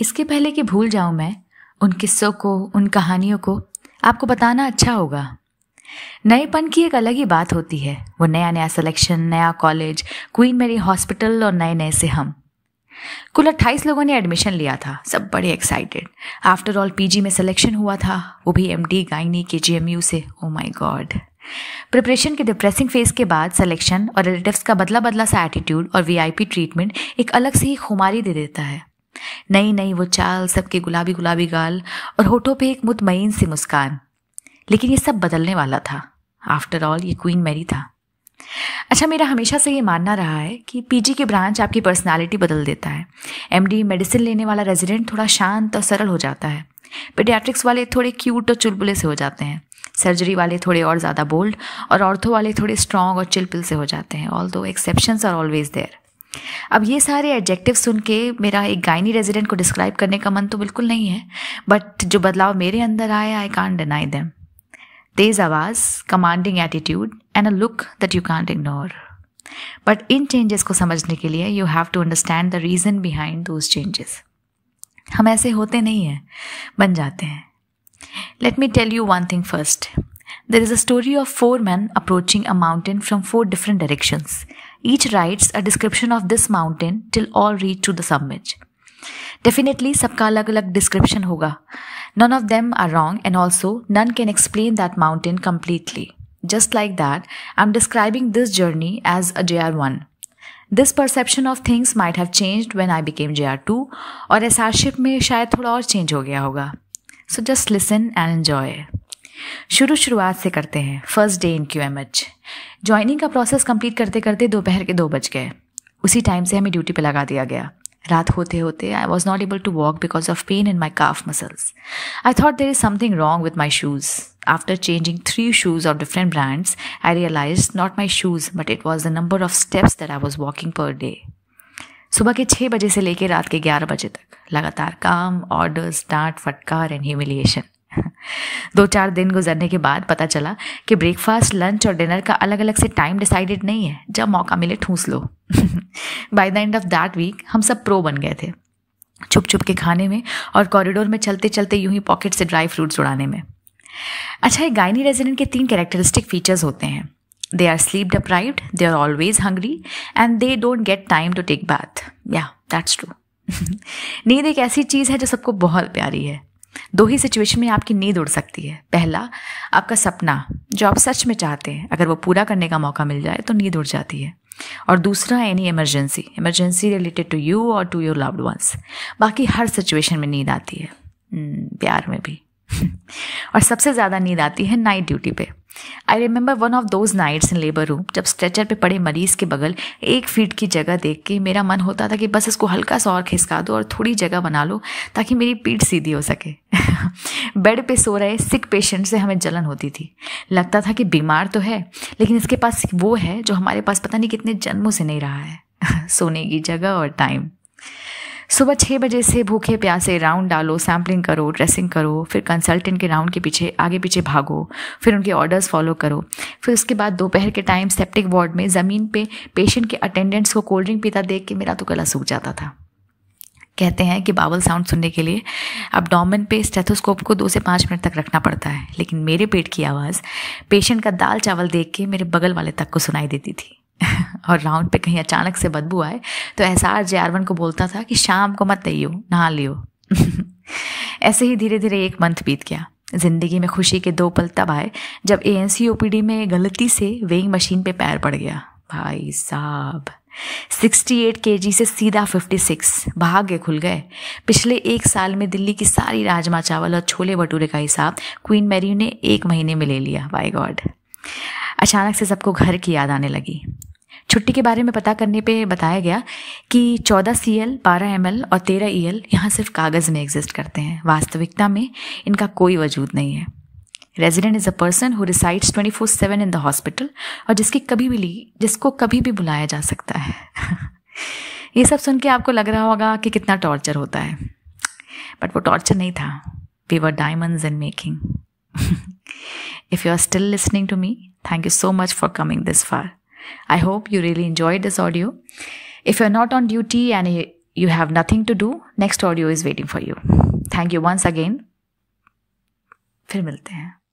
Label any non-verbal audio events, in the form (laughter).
इसके पहले कि भूल जाऊँ मैं उन किस्सों को उन कहानियों को आपको बताना अच्छा होगा नएपन की एक अलग ही बात होती है वो नया नया सिलेक्शन नया कॉलेज क्वीन मेरी हॉस्पिटल और नए नए से हम कुल अट्ठाईस लोगों ने एडमिशन लिया था सब बड़े एक्साइटेड आफ्टर ऑल पीजी में सिलेक्शन हुआ था वो भी एम डी गाइनी के एम यू से ओ माई गॉड प्रिपरेशन के डिप्रेसिंग फेज के बाद सिलेक्शन और रिलेटिव का बदला बदला सा एटीट्यूड और पी ट्रीटमेंट एक अलग से ही खुमारी दे देता है नई नई वो चाल सबके गुलाबी गुलाबी गाल और होठों पे एक मुतमईन सी मुस्कान लेकिन ये सब बदलने वाला था आफ्टर ऑल ये क्वीन मैरी था अच्छा मेरा हमेशा से ये मानना रहा है कि पीजी के ब्रांच आपकी पर्सनालिटी बदल देता है एमडी मेडिसिन लेने वाला रेजिडेंट थोड़ा शांत और सरल हो जाता है पेडियाट्रिक्स वाले थोड़े क्यूट और चुलबुले से हो जाते हैं सर्जरी वाले थोड़े और ज़्यादा बोल्ड और ऑर्थो वाले थोड़े स्ट्रॉन्ग और चिलपिल से हो जाते हैं ऑल दो एक्सेप्शंस आर ऑलवेज देयर अब ये सारे एडजेक्टिव सुन के मेरा एक गायनी रेजिडेंट को डिस्क्राइब करने का मन तो बिल्कुल नहीं है बट जो बदलाव मेरे अंदर आए आई कान डिनाई दैम तेज़ आवाज़ commanding attitude and a look that you can't ignore but इन चेंजेस को समझने के लिए you have to understand the reason behind those changes हम ऐसे होते नहीं हैं बन जाते हैं let me tell you one thing first there is a story of four man approaching a mountain from four different directions Each writes a description of this mountain till all reach to the summit. Definitely, सबका अलग description होगा. None of them are wrong, and also none can explain that mountain completely. Just like that, I'm describing this journey as a JR1. This perception of things might have changed when I became jr 2, or और एसआरशिप में शायद थोड़ा और change हो गया होगा So just listen and enjoy. शुरू शुरुआत से करते हैं first day in Q M H joining का प्रोसेस कंप्लीट करते करते दोपहर के दो बज गए उसी टाइम से हमें ड्यूटी पर लगा दिया गया रात होते होते I was not able to walk because of pain in my calf muscles I thought there is something wrong with my shoes after changing three shoes of different brands I realise not my shoes but it was the number of steps that I was walking per day सुबह के छः बजे से लेकर रात के ग्यारह बजे तक लगातार काम ऑर्डर्स डांट फटकार एंड ह्यूमिलिएशन दो चार दिन गुजरने के बाद पता चला कि ब्रेकफास्ट लंच और डिनर का अलग अलग से टाइम डिसाइडेड नहीं है जब मौका मिले ठूस लो by the end of that week हम सब प्रो बन गए थे छुप छुप के खाने में और कॉरिडोर में चलते चलते यूं ही पॉकेट से ड्राई फ्रूट्स उड़ाने में अच्छा ये गायनी रेजिडेंट के तीन कैरेक्टरिस्टिक फीचर्स होते हैं they are sleep deprived they are always hungry and they don't get time to take bath yeah that's true नींद एक ऐसी चीज़ है जो सबको बहुत प्यारी है दो ही सिचुएशन में आपकी नींद उड़ सकती है पहला आपका सपना जो आप सच में चाहते हैं अगर वो पूरा करने का मौका मिल जाए तो नींद उड़ जाती है और दूसरा any emergency emergency related to you और टू योर लव्ड वंस बाकी हर सिचुएशन में नींद आती है हम्म, प्यार में भी (laughs) और सबसे ज़्यादा नींद आती है नाइट ड्यूटी पे I remember one of those nights in labour room जब स्ट्रेचर पे पड़े मरीज के बगल एक फीट की जगह देख के मेरा मन होता था कि बस इसको हल्का सा और खिसका दो और थोड़ी जगह बना लो ताकि मेरी पीठ सीधी हो सके बेड (laughs) पे सो रहे सिक पेशेंट से हमें जलन होती थी लगता था कि बीमार तो है लेकिन इसके पास वो है जो हमारे पास पता नहीं कितने जन्मों से नहीं रहा है (laughs) सोने की जगह और टाइम सुबह छः बजे से भूखे प्यासे राउंड डालो सैम्पलिंग करो ड्रेसिंग करो फिर कंसल्टेंट के राउंड के पीछे आगे पीछे भागो फिर उनके ऑर्डर्स फॉलो करो फिर उसके बाद दोपहर के टाइम सेप्टिक वार्ड में ज़मीन पे पेशेंट के अटेंडेंट्स को कोल्ड ड्रिंक पीता देख के मेरा तो गला सूख जाता था कहते हैं कि बावल साउंड सुनने के लिए अब डोमिन पे स्टेथोस्कोप को दो से पाँच मिनट तक रखना पड़ता है लेकिन मेरे पेट की आवाज़ पेशेंट का दाल चावल देख के मेरे बगल वाले तक को सुनाई देती थी (laughs) और राउंड पे कहीं अचानक से बदबू आए तो एहसार जे आरवन को बोलता था कि शाम को मत तैयो नहा लियो (laughs) ऐसे ही धीरे धीरे एक मंथ बीत गया जिंदगी में खुशी के दो पल तब आए जब A N C O P D में गलती से वेइंग मशीन पे पैर पड़ गया भाई साहब 68 एट के जी से सीधा 56 सिक्स भाग्य खुल गए पिछले एक साल में दिल्ली की सारी राजमा चावल और छोले भटूरे का हिसाब क्वीन मैरी ने एक महीने में ले लिया बाई गॉड अचानक से सबको घर की याद आने लगी छुट्टी के बारे में पता करने पे बताया गया कि 14 सी एल बारह एम एल और 13 ई एल यहाँ सिर्फ कागज़ में एग्जिस्ट करते हैं वास्तविकता में इनका कोई वजूद नहीं है resident is a person who resides twenty four seven in the hospital और जिसकी कभी भी ली जिसको कभी भी बुलाया जा सकता है (laughs) ये सब सुन के आपको लग रहा होगा कि कितना टॉर्चर होता है बट वो टॉर्चर नहीं था we were diamonds in making if you are still listening to me thank you so much for coming this far I hope you really enjoyed this audio. If you're not on duty and you have nothing to do, next audio is waiting for you. Thank you once again. फिर मिलते हैं